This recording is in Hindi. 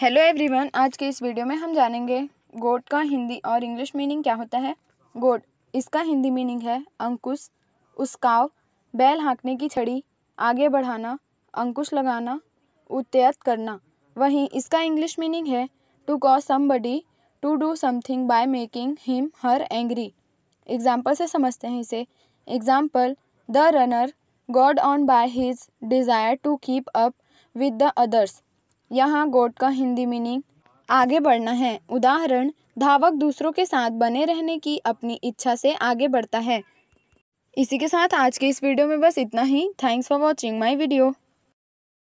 हेलो एवरीवन आज के इस वीडियो में हम जानेंगे गोट का हिंदी और इंग्लिश मीनिंग क्या होता है गोट इसका हिंदी मीनिंग है अंकुश उसकाव बैल हाँकने की छड़ी आगे बढ़ाना अंकुश लगाना उत्तेयत करना वहीं इसका इंग्लिश मीनिंग है to some somebody to do something by making him her angry example से समझते हैं इसे example the runner goaded on by his desire to keep up with the others यहाँ गोट का हिंदी मीनिंग आगे बढ़ना है उदाहरण धावक दूसरों के साथ बने रहने की अपनी इच्छा से आगे बढ़ता है इसी के साथ आज के इस वीडियो में बस इतना ही thanks for watching my video